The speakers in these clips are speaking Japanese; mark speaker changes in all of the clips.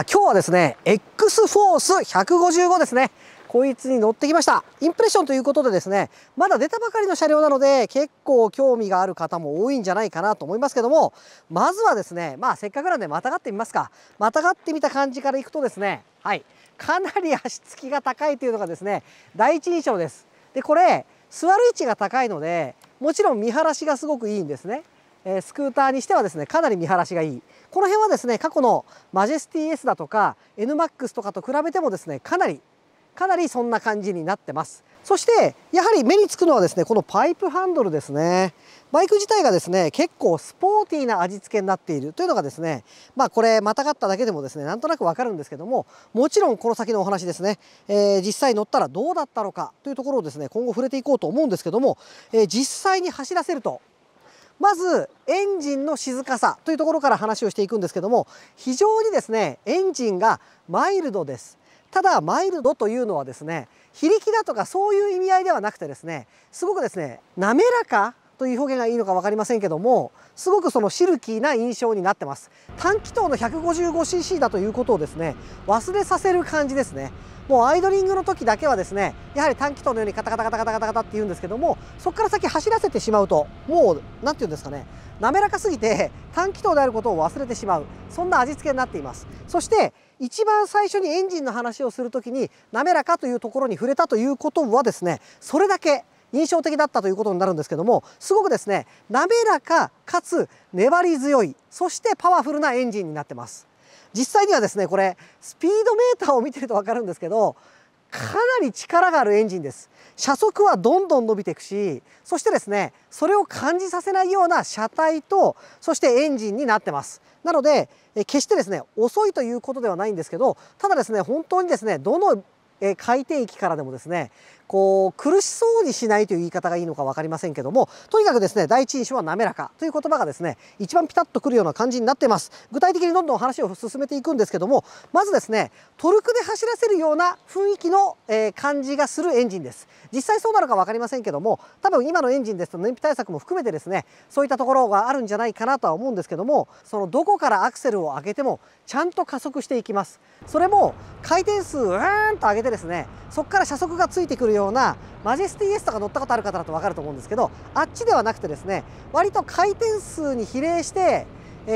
Speaker 1: あ今日はですね X フォース155ですねこいつに乗ってきましたインプレッションということでですねまだ出たばかりの車両なので結構興味がある方も多いんじゃないかなと思いますけどもまずはですねまあせっかくなんでまたがってみますかまたがってみた感じからいくとですねはいかなり足つきが高いというのがですね第一印象ですでこれ座る位置が高いのでもちろん見晴らしがすごくいいんですね、えー、スクーターにしてはですねかなり見晴らしがいいこの辺はですね過去のマジェスティ S だとか NMAX とかと比べてもですねかなりかなりそんな感じになってますそしてやはり目につくのはですねこのパイプハンドルですねバイク自体がですね結構スポーティーな味付けになっているというのがですねまあこれまたがっただけでもですねなんとなくわかるんですけどももちろんこの先のお話ですね、えー、実際乗ったらどうだったのかというところをですね今後触れていこうと思うんですけども、えー、実際に走らせるとまずエンジンの静かさというところから話をしていくんですけども非常にですねエンジンがマイルドですただマイルドというのはですね非力だとかそういう意味合いではなくてですねすごくですね滑らかという表現がいいのか分かりませんけどもすごくそのシルキーな印象になってます短気筒の 155cc だということをですね忘れさせる感じですねもうアイドリングの時だけはですねやはり短気筒のようにカタカタカタカタカタカタって言うんですけどもそこから先走らせてしまうともう何て言うんですかね滑らかすぎて短気筒であることを忘れてしまうそんな味付けになっていますそして一番最初にエンジンの話をする時に滑らかというところに触れたということはですねそれだけ印象的だったということになるんですけどもすごくですね滑らかかつ粘り強いそしてパワフルなエンジンになってます実際にはですねこれスピードメーターを見てると分かるんですけどかなり力があるエンジンです車速はどんどん伸びていくしそしてですねそれを感じさせないような車体とそしてエンジンになってますなので決してですね遅いということではないんですけどただですね本当にですねどのえ転底域からでもですねこう苦しそうにしないという言い方がいいのか分かりませんけどもとにかくですね第一印象は滑らかという言葉がですね一番ピタッとくるような感じになってます具体的にどんどん話を進めていくんですけどもまずですねトルクで走らせるような雰囲気の、えー、感じがするエンジンです実際そうなのか分かりませんけども多分今のエンジンですと燃費対策も含めてですねそういったところがあるんじゃないかなとは思うんですけどもそのどこからアクセルを上げてもちゃんと加速していきますそれも回転数うーんと上げてですねそこから車速がついてくるようなマジェスティ S とか乗ったことある方だと分かると思うんですけどあっちではなくてですね割と回転数に比例して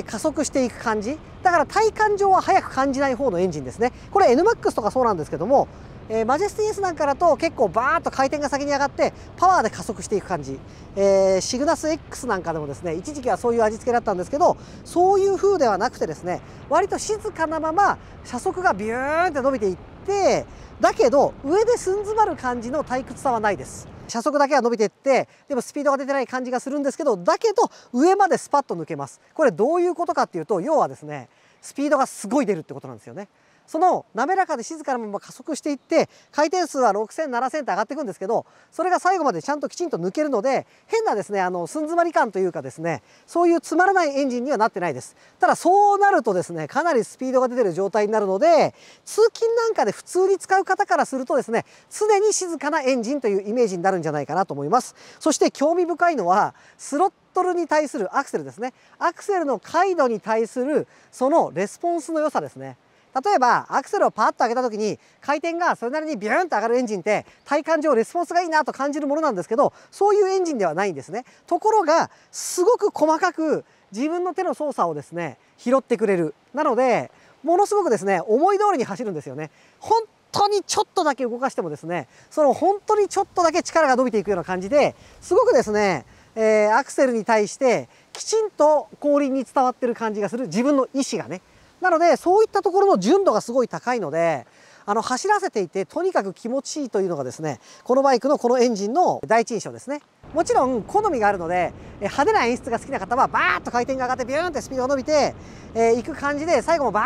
Speaker 1: 加速していく感じだから体感上は速く感じない方のエンジンですねこれ NMAX とかそうなんですけどもえー、マジェスティ S なんかだと結構バーッと回転が先に上がってパワーで加速していく感じ、えー、シグナス X なんかでもですね一時期はそういう味付けだったんですけどそういう風ではなくてですね割と静かなまま車速がビューンって伸びていっててだけど上です詰まる感じの退屈さはないです車速だけは伸びてってでもスピードが出てない感じがするんですけどだけど上までスパッと抜けますこれどういうことかっていうと要はですねスピードがすごい出るってことなんですよねその滑らかで静かなまま加速していって回転数は60007000って上がっていくんですけどそれが最後までちゃんときちんと抜けるので変なですねあの寸詰まり感というかですねそういうつまらないエンジンにはなってないですただそうなるとですねかなりスピードが出てる状態になるので通勤なんかで普通に使う方からするとですね常に静かなエンジンというイメージになるんじゃないかなと思いますそして興味深いのはスロットルに対するアクセルですねアクセルの回路に対するそのレスポンスの良さですね例えばアクセルをパッと上げた時に回転がそれなりにビューンと上がるエンジンって体感上レスポンスがいいなと感じるものなんですけどそういうエンジンではないんですね。ところがすごく細かく自分の手の操作をですね拾ってくれるなのでものすごくですね思い通りに走るんですよね。本当にちょっとだけ動かしてもですねその本当にちょっとだけ力が伸びていくような感じですごくですね、えー、アクセルに対してきちんと後輪に伝わってる感じがする自分の意思がねなのでそういったところの純度がすごい高いのであの走らせていてとにかく気持ちいいというのがですねこのバイクのこのエンジンの第一印象ですね。もちろん好みがあるので派手な演出が好きな方はバーッと回転が上がってビューンってスピードが伸びてい、えー、く感じで最後もバ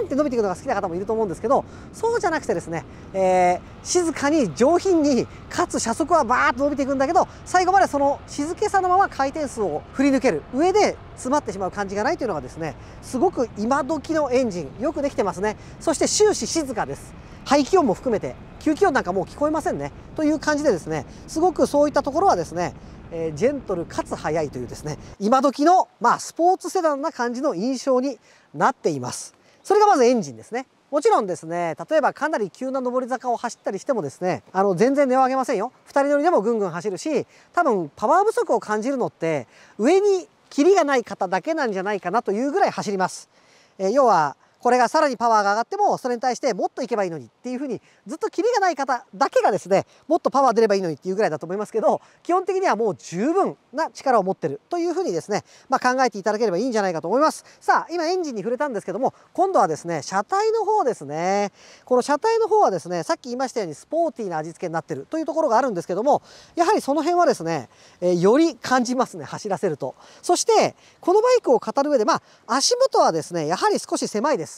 Speaker 1: ーンって伸びていくのが好きな方もいると思うんですけどそうじゃなくてですね、えー、静かに上品にかつ車速はバーッと伸びていくんだけど最後までその静けさのまま回転数を振り抜ける上で詰まってしまう感じがないというのがですねすごく今時のエンジンよくできてますねそして終始静かです排気音も含めて吸気音なんかもう聞こえませんねという感じでですねすごくそういったところはですね、えー、ジェントルかつ速いというですね今時のまあスポーツセダンな感じの印象になっていますそれがまずエンジンですねもちろんですね例えばかなり急な上り坂を走ったりしてもですねあの全然値を上げませんよ2人乗りでもぐんぐん走るし多分パワー不足を感じるのって上にキリがない方だけなんじゃないかなというぐらい走ります、えー、要はこれがさらにパワーが上がってもそれに対してもっといけばいいのにっていうふうにずっとキリがない方だけがですねもっとパワー出ればいいのにっていうぐらいだと思いますけど基本的にはもう十分な力を持ってるというふうにですね、まあ、考えていただければいいんじゃないかと思いますさあ今エンジンに触れたんですけども今度はですね車体の方ですねこの車体の方はですねさっき言いましたようにスポーティーな味付けになってるというところがあるんですけどもやはりその辺はですね、えー、より感じますね走らせるとそしてこのバイクを語る上でまあ足元はですねやはり少し狭いです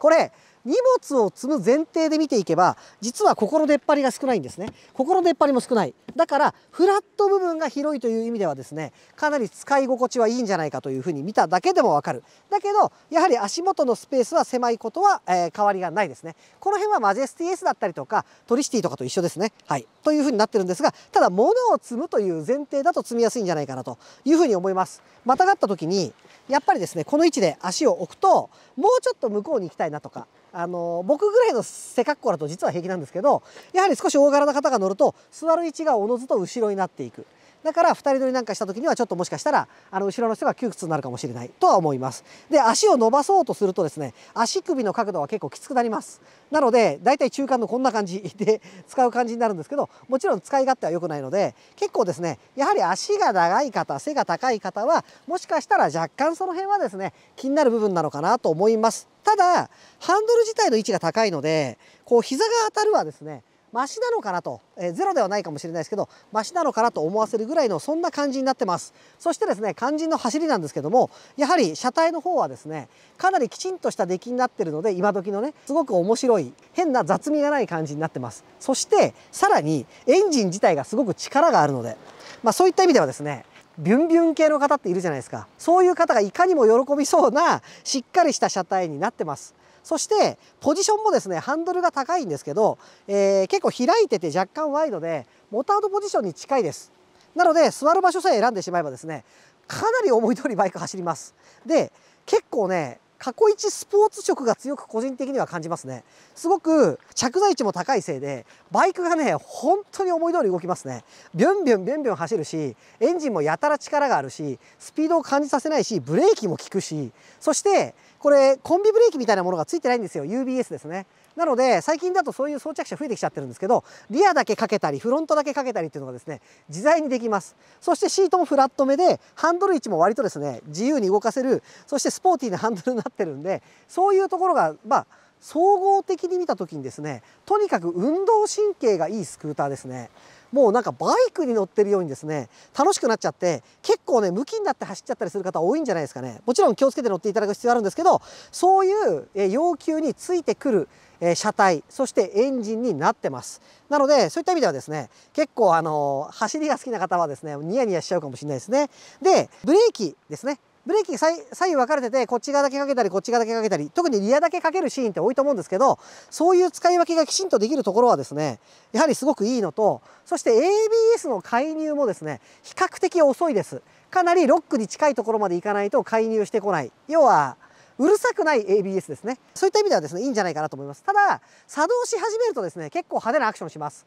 Speaker 1: これ荷物を積む前提で見ていけば実は心出っ張りが少ないんですね心出っ張りも少ないだからフラット部分が広いという意味ではですねかなり使い心地はいいんじゃないかというふうに見ただけでもわかるだけどやはり足元のスペースは狭いことは、えー、変わりがないですねこの辺はマジェスティスだったりとかトリシティとかと一緒ですねはいというふうになってるんですがただ物を積むという前提だと積みやすいんじゃないかなというふうに思いますまたがった時にやっぱりですねこの位置で足を置くともうちょっと向こうに行きたいなとかあの僕ぐらいの背格好だと実は平気なんですけどやはり少し大柄な方が乗ると座る位置がおのずと後ろになっていくだから2人乗りなんかした時にはちょっともしかしたらあの後ろの人が窮屈になるかもしれないとは思いますで足を伸ばそうとするとですね足首の角度は結構きつくなりますなのでだいたい中間のこんな感じ で使う感じになるんですけどもちろん使い勝手は良くないので結構ですねやはり足が長い方背が高い方はもしかしたら若干その辺はですね気になる部分なのかなと思いますただハンドル自体の位置が高いのでこう膝が当たるはですねマシなのかなと、えー、ゼロではないかもしれないですけどマシなのかなと思わせるぐらいのそんな感じになってますそしてですね肝心の走りなんですけどもやはり車体の方はですねかなりきちんとした出来になってるので今時のねすごく面白い変な雑味がない感じになってますそしてさらにエンジン自体がすごく力があるのでまあそういった意味ではですねビュンビュン系の方っているじゃないですかそういう方がいかにも喜びそうなしっかりした車体になってますそしてポジションもですねハンドルが高いんですけど、えー、結構開いてて若干ワイドでモタードポジションに近いですなので座る場所さえ選んでしまえばですねかなり思い通りバイク走りますで結構ね過去一スポーツ色が強く個人的には感じますね。すごく着座位置も高いせいで、バイクがね、本当に思い通り動きますね。ビュンビュンビュンビュン走るし、エンジンもやたら力があるし、スピードを感じさせないし、ブレーキも効くし、そして、これコンビブレーキみたいなものがついてないんですよ UBS ですねなので最近だとそういう装着車増えてきちゃってるんですけどリアだけかけたりフロントだけかけたりっていうのがですね自在にできますそしてシートもフラット目でハンドル位置も割とですね自由に動かせるそしてスポーティーなハンドルになってるんでそういうところがまあ総合的に見た時にですねとにかく運動神経がいいスクーターですねもうなんかバイクに乗ってるようにですね楽しくなっちゃって結構ね向きになって走っちゃったりする方多いんじゃないですかねもちろん気をつけて乗っていただく必要あるんですけどそういう要求についてくる車体そしてエンジンになってますなのでそういった意味ではですね結構あの走りが好きな方はですねニヤニヤしちゃうかもしれないですねでブレーキですねブレーキ左右分かれててこっち側だけかけたりこっち側だけかけたり特にリアだけかけるシーンって多いと思うんですけどそういう使い分けがきちんとできるところはですねやはりすごくいいのとそして ABS の介入もですね比較的遅いですかなりロックに近いところまでいかないと介入してこない要はうるさくない ABS ですねそういった意味ではですねいいんじゃないかなと思いますただ作動し始めるとですね結構派手なアクションします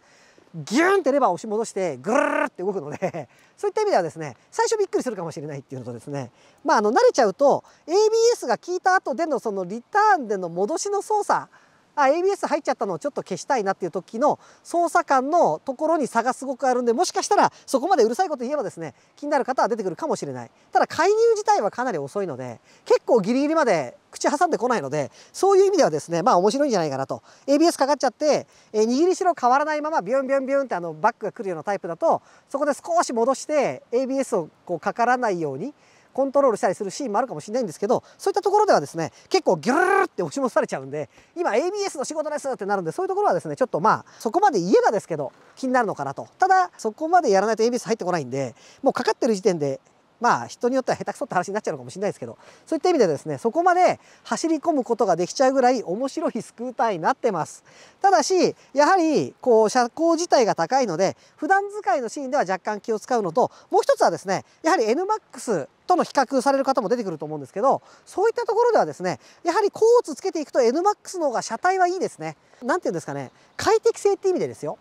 Speaker 1: ギューンってレバーを押し戻してぐるーって動くので そういった意味ではですね最初びっくりするかもしれないっていうのとですねまああの慣れちゃうと ABS が効いた後でのそのリターンでの戻しの操作あ ABS 入っちゃったのをちょっと消したいなっていう時の操作感のところに差がすごくあるんでもしかしたらそこまでうるさいこと言えばですね気になる方は出てくるかもしれないただ介入自体はかなり遅いので結構ギリギリまで口挟んでこないのでそういう意味ではですねまあ面白いんじゃないかなと ABS かかっちゃって、えー、握りしろ変わらないままビュンビュンビュンってあのバックが来るようなタイプだとそこで少し戻して ABS をこうかからないようにコントロールしたりするシーンもあるかもしれないんですけどそういったところではですね結構ギュルルって押し戻されちゃうんで今 ABS の仕事ですってなるんでそういうところはですねちょっとまあそこまで言えばですけど気になるのかなとただそこまでやらないと ABS 入ってこないんでもうかかってる時点でまあ人によっては下手くそって話になっちゃうのかもしれないですけどそういった意味でですねそこまで走り込むことができちゃうぐらい面白いスクーターになってますただしやはりこう車高自体が高いので普段使いのシーンでは若干気を使うのともう一つはですねやはり NMAX との比較される方も出てくると思うんですけどそういったところではですねやはりコーツつけていくと NMAX の方が車体はいいですね何て言うんですかね快適性って意味でですよ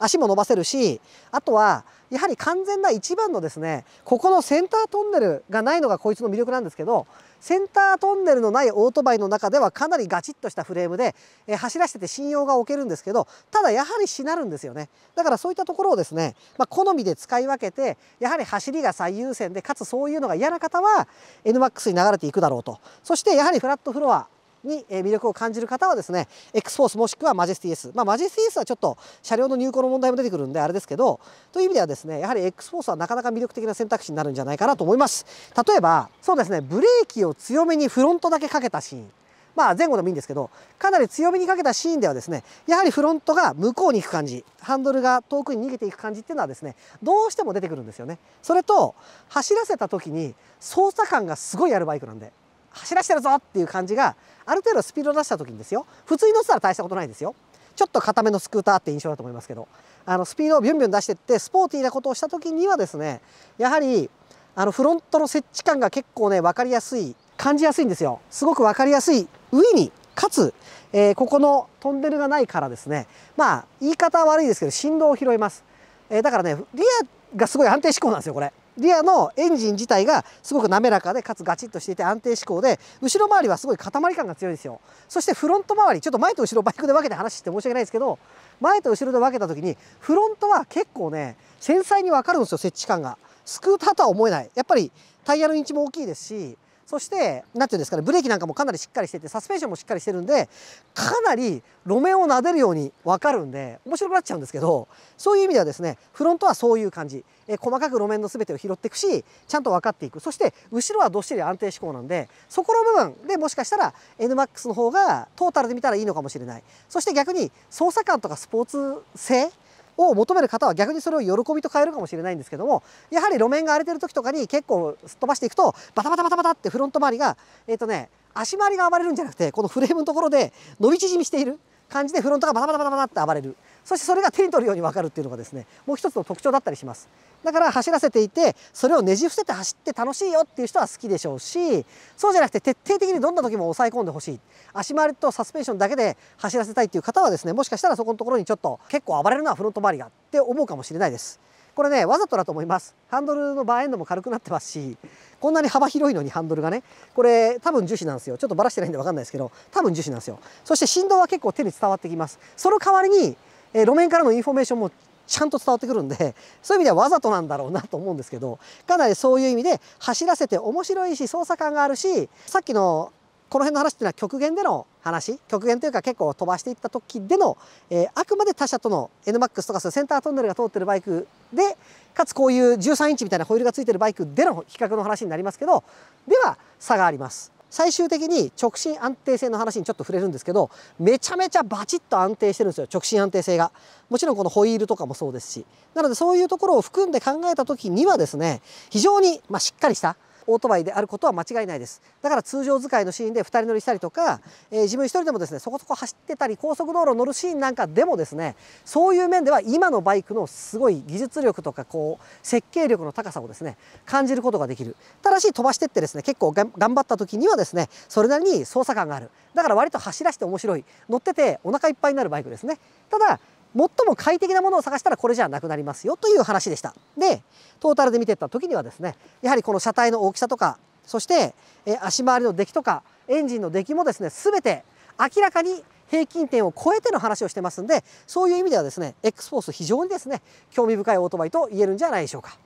Speaker 1: 足も伸ばせるしあとはやはり完全な一番のですねここのセンタートンネルがないのがこいつの魅力なんですけどセンタートンネルのないオートバイの中ではかなりガチッとしたフレームで、え走らせてて信用が置けるんですけどただやはりしなるんですよねだからそういったところをですね、まあ、好みで使い分けてやはり走りが最優先でかつそういうのが嫌な方は NMAX に流れていくだろうとそしてやはりフラットフロアに魅力を感じる方はですね X フォースもしくはマジェスティ S まあマジェスティ S はちょっと車両の入庫の問題も出てくるんであれですけどという意味ではですねやはり X フォースはなかなか魅力的な選択肢になるんじゃないかなと思います例えばそうですねブレーキを強めにフロントだけかけたシーンまあ前後でもいいんですけどかなり強めにかけたシーンではですねやはりフロントが向こうに行く感じハンドルが遠くに逃げていく感じっていうのはですねどうしても出てくるんですよねそれと走らせた時に操作感がすごいあるバイクなんで走らしてるぞっていう感じがある程度スピード出した時にですよ普通に乗ってたら大したことないですよちょっと固めのスクーターって印象だと思いますけどあのスピードをビュンビュン出してってスポーティーなことをした時にはですねやはりあのフロントの接地感が結構ね分かりやすい感じやすいんですよすごく分かりやすい上にかつ、えー、ここのトンネルがないからですねまあ言い方は悪いですけど振動を拾います、えー、だからねリアがすごい安定志向なんですよこれリアのエンジン自体がすごく滑らかでかつガチッとしていて安定志向で後ろ回りはすごい塊感が強いんですよそしてフロント周りちょっと前と後ろバイクで分けて話して申し訳ないですけど前と後ろで分けた時にフロントは結構ね繊細に分かるんですよ設置感がスクーターとは思えないやっぱりタイヤの位置も大きいですしそして何て言うんですかねブレーキなんかもかなりしっかりしててサスペンションもしっかりしてるんでかなり路面を撫でるように分かるんで面白くなっちゃうんですけどそういう意味ではですねフロントはそういう感じ、え細かく路面の全てを拾っていくしちゃんと分かっていくそして後ろはどっしり安定志向なんでそこの部分でもしかしたら NMAX の方がトータルで見たらいいのかもしれないそして逆に操作感とかスポーツ性を求める方は逆にそれを喜びと変えるかもしれないんですけどもやはり路面が荒れてる時とかに結構すっ飛ばしていくとバタバタバタバタってフロント周りがえっ、ー、とね足回りが暴れるんじゃなくてこのフレームのところで伸び縮みしている感じでフロントがバタバタバタバタって暴れるそしてそれが手に取るように分かるっていうのがですねもう一つの特徴だったりしますだから走らせていてそれをねじ伏せて走って楽しいよっていう人は好きでしょうしそうじゃなくて徹底的にどんな時も抑え込んでほしい足回りとサスペンションだけで走らせたいっていう方はですねもしかしたらそこのところにちょっと結構暴れるのはフロント周りがって思うかもしれないですこれねわざとだと思いますハンドルのバーエンドも軽くなってますしこんなに幅広いのにハンドルがねこれ多分樹脂なんですよちょっとバラしてないんで分かんないですけど多分樹脂なんですよそして振動は結構手に伝わってきますその代わりにえ路面からのインフォメーションもちゃんと伝わってくるんで そういう意味ではわざとなんだろうなと思うんですけどかなりそういう意味で走らせて面白いし操作感があるしさっきのこの辺の話っていうのは極限での話極限というか結構飛ばしていった時での、えー、あくまで他社との NMAX とかそうセンタートンネルが通ってるバイクでかつこういう13インチみたいなホイールがついてるバイクでの比較の話になりますけどでは差があります。最終的に直進安定性の話にちょっと触れるんですけどめちゃめちゃバチッと安定してるんですよ直進安定性がもちろんこのホイールとかもそうですしなのでそういうところを含んで考えた時にはですね非常に、まあ、しっかりしたオートバイであることは間違いないですだから通常使いのシーンで2人乗りしたりとか、えー、自分1人でもですねそこそこ走ってたり高速道路乗るシーンなんかでもですねそういう面では今のバイクのすごい技術力とかこう設計力の高さをですね感じることができるただし飛ばしてってですね結構頑張った時にはですねそれなりに操作感があるだから割と走らせて面白い乗っててお腹いっぱいになるバイクですねただ最も快適なものを探したらこれじゃなくなりますよという話でした。でトータルで見ていった時にはですねやはりこの車体の大きさとかそして、え足回りの出来とかエンジンの出来もですね全て明らかに平均点を超えての話をしてますんでそういう意味ではですね X フォース非常にですね興味深いオートバイと言えるんじゃないでしょうか。